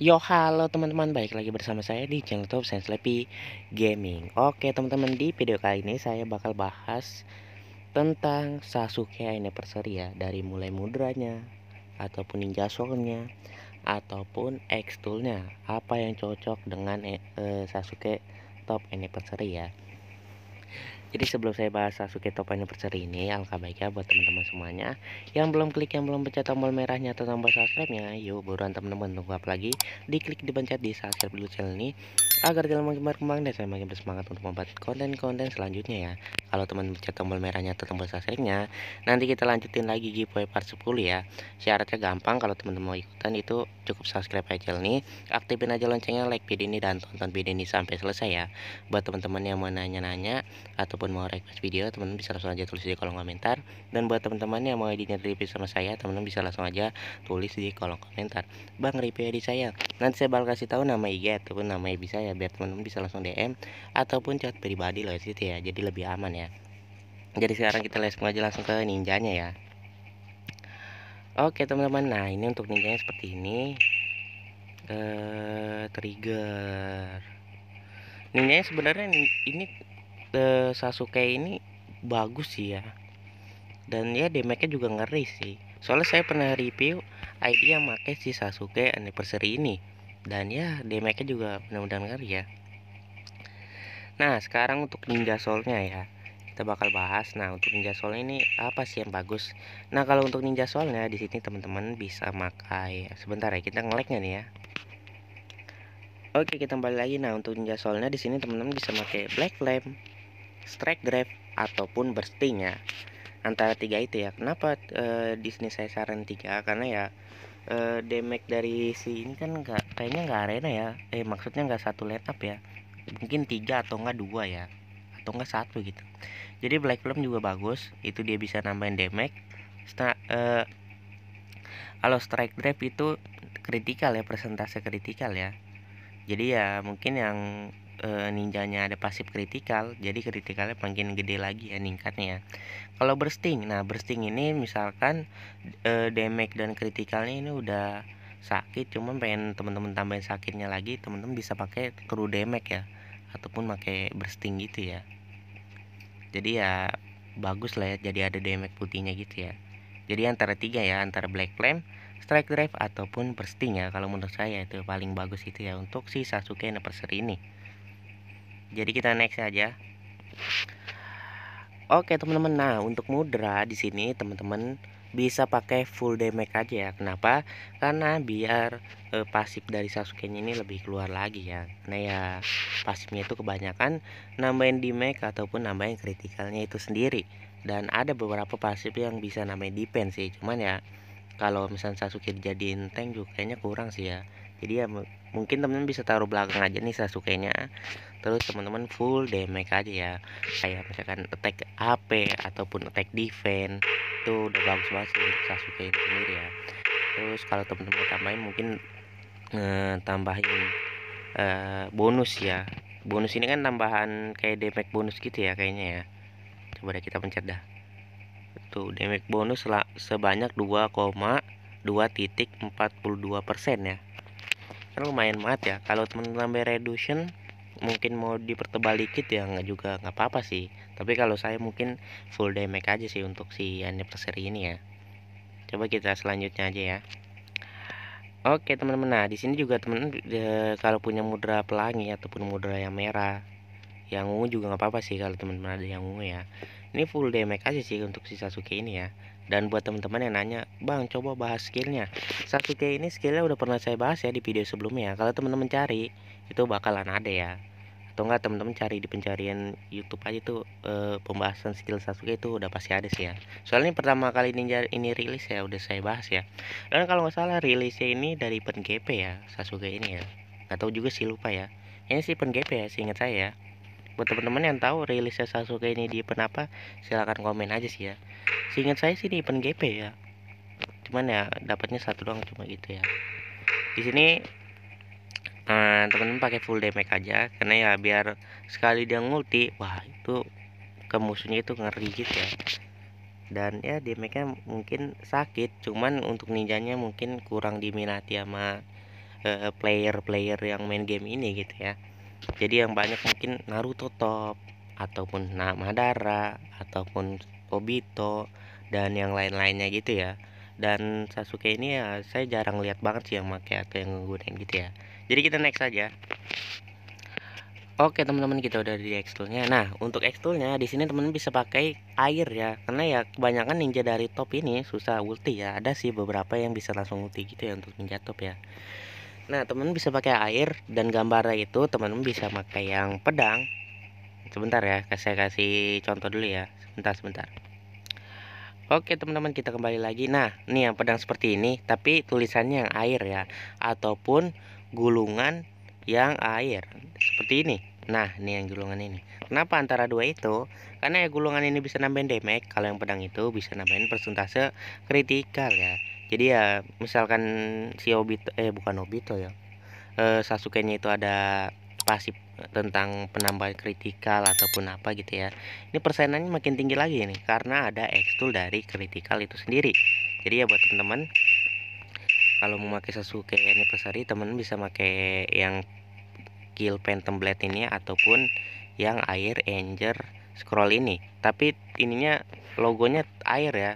Yo halo teman-teman, baik lagi bersama saya di channel Top Sense Gaming Oke teman-teman, di video kali ini saya bakal bahas tentang Sasuke anniversary ya dari mulai mudranya ataupun ninja soulnya ataupun X toolnya apa yang cocok dengan e, Sasuke top anniversary ya jadi sebelum saya bahas Sasuke top anniversary ini alangkah baiknya buat teman-teman semuanya yang belum klik yang belum pencet tombol merahnya atau tombol subscribe nya yuk buruan teman-teman tunggu apa lagi diklik dipencet di subscribe dulu channel ini Agar kalian makin berkembang dan saya makin bersemangat untuk membuat konten-konten selanjutnya ya Kalau teman pencet tombol merahnya atau tombol subscribe-nya Nanti kita lanjutin lagi giveaway part 10 ya Syaratnya gampang kalau teman-teman mau ikutan itu cukup subscribe aja ini, Aktifin aja loncengnya like video ini dan tonton video ini sampai selesai ya Buat teman-teman yang mau nanya-nanya ataupun mau request video teman-teman bisa langsung aja tulis di kolom komentar Dan buat teman-teman yang mau editnya review sama saya teman-teman bisa langsung aja tulis di kolom komentar Bang review edit saya Nanti saya bakal kasih tahu nama IG ataupun nama IG saya ya biar teman-teman bisa langsung DM ataupun chat pribadi loh situ ya jadi lebih aman ya jadi sekarang kita langsung aja langsung ke ninjanya ya oke teman-teman nah ini untuk ninjanya seperti ini eh trigger ninjanya sebenarnya ini e, Sasuke ini bagus sih ya dan ya damage-nya juga ngeri sih soalnya saya pernah review ID yang pakai si Sasuke anniversary ini dan ya damage-nya juga mudah-mudahan ngeri ya nah sekarang untuk ninja soul-nya ya kita bakal bahas nah untuk ninja soul ini apa sih yang bagus nah kalau untuk ninja soul di sini teman-teman bisa makai sebentar ya kita nya nih ya Oke kita kembali lagi nah untuk ninja soul di sini teman-teman bisa pakai black lamp, strike grab ataupun bursting ya antara tiga itu ya kenapa e, di sini saya saran tiga karena ya uh, damage dari si ini kan nggak kayaknya nggak arena ya eh maksudnya nggak satu line up ya mungkin tiga atau nggak dua ya atau nggak satu gitu jadi black flame juga bagus itu dia bisa nambahin damage Stra uh, kalau strike drive itu kritikal ya persentase kritikal ya jadi ya mungkin yang Eh, ninjanya ada pasif kritikal jadi kritikalnya makin gede lagi ya ningkatnya ya. kalau bursting nah bursting ini misalkan e, damage dan kritikalnya ini udah sakit cuman pengen teman-teman tambahin sakitnya lagi teman-teman bisa pakai kru damage ya ataupun pakai bursting gitu ya jadi ya bagus lah ya jadi ada damage putihnya gitu ya jadi antara tiga ya antara black flame strike drive ataupun bursting ya kalau menurut saya itu paling bagus itu ya untuk si Sasuke anniversary ini jadi kita next saja oke teman-teman nah untuk mudra di sini teman-teman bisa pakai full damage aja ya kenapa karena biar e, pasif dari Sasuke ini lebih keluar lagi ya karena ya pasifnya itu kebanyakan nambahin damage ataupun nambahin kritikalnya itu sendiri dan ada beberapa pasif yang bisa nambahin defense sih cuman ya kalau misalnya Sasuke dijadiin tank juga kayaknya kurang sih ya jadi ya mungkin teman-teman bisa taruh belakang aja nih Sasuke nya terus teman-teman full damage aja ya kayak misalkan attack AP ataupun attack defense itu udah bagus banget sih untuk Sasuke ini sendiri ya terus kalau teman-teman tambahin mungkin eh, tambahin eh, bonus ya bonus ini kan tambahan kayak damage bonus gitu ya kayaknya ya coba deh kita pencet dah tuh damage bonus sebanyak 2,2 titik 42 persen ya kan lumayan banget ya kalau teman-teman reduction mungkin mau dipertebal dikit ya nggak juga nggak apa-apa sih tapi kalau saya mungkin full damage aja sih untuk si anniversary ini ya coba kita selanjutnya aja ya oke teman-teman nah di sini juga teman kalau punya mudra pelangi ataupun mudra yang merah yang ungu juga nggak apa-apa sih kalau teman-teman ada yang ungu ya ini full damage aja sih untuk si Sasuke ini ya dan buat teman-teman yang nanya bang coba bahas skillnya Sasuke ini skillnya udah pernah saya bahas ya di video sebelumnya kalau teman-teman cari itu bakalan ada ya atau enggak teman-teman cari di pencarian YouTube aja tuh e, pembahasan skill Sasuke itu udah pasti ada sih ya soalnya ini pertama kali ninja ini rilis ya udah saya bahas ya dan kalau nggak salah rilisnya ini dari pen GP ya Sasuke ini ya atau juga sih lupa ya ini sih pen GP ya seingat saya ya buat teman-teman yang tahu rilisnya Sasuke ini di event apa silahkan komen aja sih ya seingat saya sih di event GP ya cuman ya dapatnya satu doang cuma gitu ya di sini eh, teman-teman pakai full damage aja karena ya biar sekali dia multi wah itu ke musuhnya itu ngeri gitu ya dan ya damage-nya mungkin sakit cuman untuk ninjanya mungkin kurang diminati sama eh, player-player yang main game ini gitu ya jadi yang banyak mungkin Naruto top ataupun Namadara ataupun Obito dan yang lain-lainnya gitu ya dan Sasuke ini ya saya jarang lihat banget sih yang pakai atau yang menggunakan gitu ya jadi kita next aja Oke teman-teman kita udah di -toolnya. Nah untuk extoolnya di sini teman-teman bisa pakai air ya, karena ya kebanyakan ninja dari top ini susah ulti ya. Ada sih beberapa yang bisa langsung ulti gitu ya untuk ninja top ya. Nah teman bisa pakai air dan gambarnya itu teman bisa pakai yang pedang. Sebentar ya, saya kasih contoh dulu ya. Sebentar sebentar. Oke teman-teman kita kembali lagi Nah ini yang pedang seperti ini Tapi tulisannya yang air ya Ataupun gulungan yang air Seperti ini Nah ini yang gulungan ini Kenapa antara dua itu Karena ya gulungan ini bisa nambahin damage Kalau yang pedang itu bisa nambahin persentase kritikal ya jadi ya misalkan si Obito eh bukan Obito ya eh, Sasuke nya itu ada pasif tentang penambahan kritikal ataupun apa gitu ya ini persenannya makin tinggi lagi nih karena ada extul dari kritikal itu sendiri jadi ya buat teman-teman kalau mau pakai Sasuke pesari, teman bisa pakai yang kill phantom blade ini ataupun yang air anger scroll ini tapi ininya logonya air ya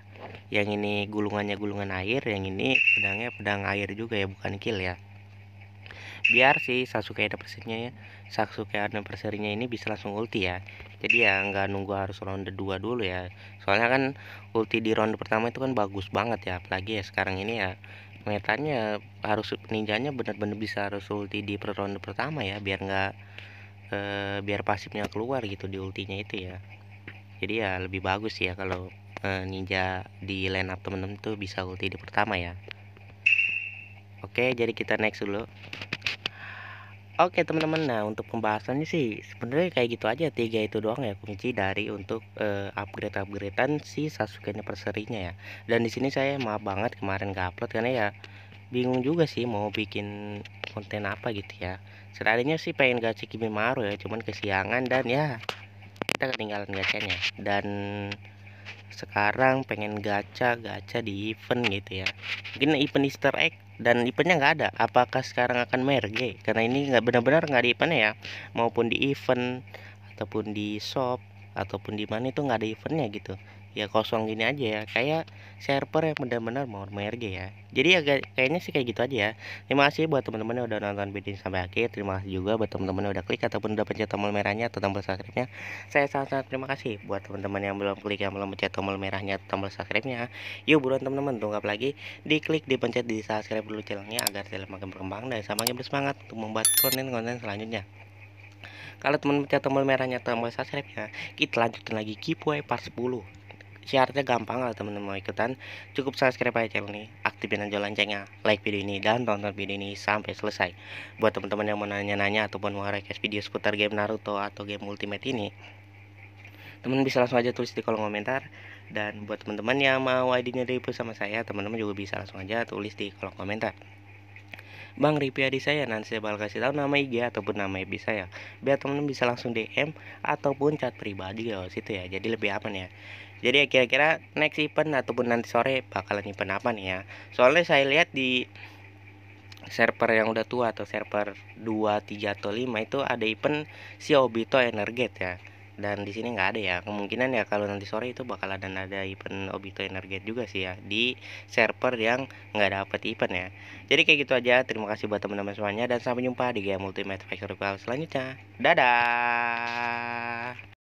yang ini gulungannya gulungan air yang ini pedangnya pedang air juga ya bukan kill ya biar si Sasuke ada persennya ya Sasuke ada persennya ini bisa langsung ulti ya jadi ya nggak nunggu harus ronde 2 dulu ya soalnya kan ulti di ronde pertama itu kan bagus banget ya apalagi ya sekarang ini ya metanya harus ninjanya benar-benar bisa harus ulti di per round pertama ya biar nggak eh, biar pasifnya keluar gitu di ultinya itu ya jadi ya lebih bagus ya kalau uh, ninja di line up temen-temen tuh bisa ulti di pertama ya oke jadi kita next dulu oke teman-teman nah untuk pembahasannya sih sebenarnya kayak gitu aja tiga itu doang ya kunci dari untuk uh, eh, upgrade upgradean si Sasuke nya perserinya ya dan di sini saya maaf banget kemarin gak upload karena ya bingung juga sih mau bikin konten apa gitu ya Seharusnya sih pengen gacha Kibimaru ya cuman kesiangan dan ya kita ketinggalan gacanya dan sekarang pengen gacha gacha di event gitu ya mungkin event Easter egg dan eventnya nggak ada apakah sekarang akan merge karena ini nggak benar-benar nggak di event ya maupun di event ataupun di shop ataupun di mana itu nggak ada eventnya gitu ya kosong gini aja ya kayak server yang benar-benar mau merge ya jadi agak ya kayaknya sih kayak gitu aja ya terima kasih buat teman-teman yang udah nonton video ini sampai akhir terima kasih juga buat teman-teman yang udah klik ataupun udah pencet tombol merahnya atau tombol subscribe-nya saya sangat-sangat terima kasih buat teman-teman yang belum klik yang belum pencet tombol merahnya atau tombol subscribe-nya yuk buruan teman-teman tunggap lagi diklik dipencet di subscribe dulu channelnya agar channel makin berkembang dan sama bersemangat untuk membuat konten-konten selanjutnya kalau teman teman pencet tombol merahnya atau tombol subscribe nya kita lanjutkan lagi giveaway part 10 syaratnya gampang lah teman-teman mau ikutan cukup subscribe aja channel ini aktifin aja loncengnya like video ini dan tonton video ini sampai selesai buat teman-teman yang mau nanya-nanya ataupun mau request video seputar game Naruto atau game Ultimate ini teman bisa langsung aja tulis di kolom komentar dan buat teman-teman yang mau ID-nya sama saya teman-teman juga bisa langsung aja tulis di kolom komentar Bang review di saya nanti saya bakal kasih tahu nama IG ataupun nama IP saya biar teman-teman bisa langsung DM ataupun chat pribadi ya situ ya jadi lebih aman ya jadi kira-kira next event ataupun nanti sore bakalan event apa nih ya soalnya saya lihat di server yang udah tua atau server 2, 3 atau 5 itu ada event si Obito Energet ya dan di sini nggak ada ya kemungkinan ya kalau nanti sore itu bakalan ada ada event Obito Energet juga sih ya di server yang nggak dapat event ya jadi kayak gitu aja terima kasih buat teman-teman semuanya dan sampai jumpa di game Ultimate Fighter selanjutnya dadah